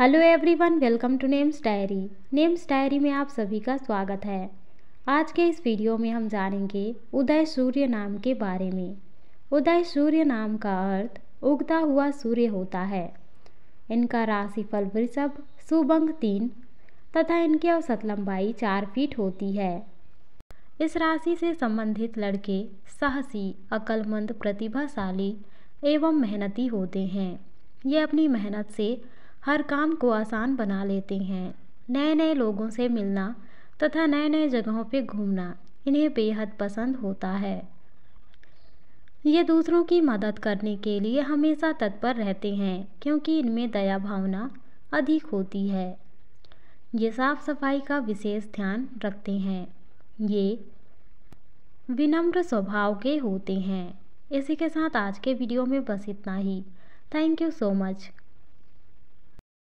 hello everyone welcome to names diary names diary में आप सभी का स्वागत है आज के इस वीडियो में हम जानेंगे उदय सूर्य नाम के बारे में उदय सूर्य नाम का अर्थ उगता हुआ सूर्य होता है इनका राशिफल वृषभ सुबंग तीन तथा इनकी औसत लंबाई चार फीट होती है इस राशि से संबंधित लड़के साहसी अकलमंद प्रतिभाशाली एवं मेहनती होते हैं ये अपनी मेहनत से हर काम को आसान बना लेते हैं नए नए लोगों से मिलना तथा नए नए जगहों पर घूमना इन्हें बेहद पसंद होता है ये दूसरों की मदद करने के लिए हमेशा तत्पर रहते हैं क्योंकि इनमें दया भावना अधिक होती है ये साफ सफाई का विशेष ध्यान रखते हैं ये विनम्र स्वभाव के होते हैं इसी के साथ आज के वीडियो में बस इतना ही थैंक यू सो मच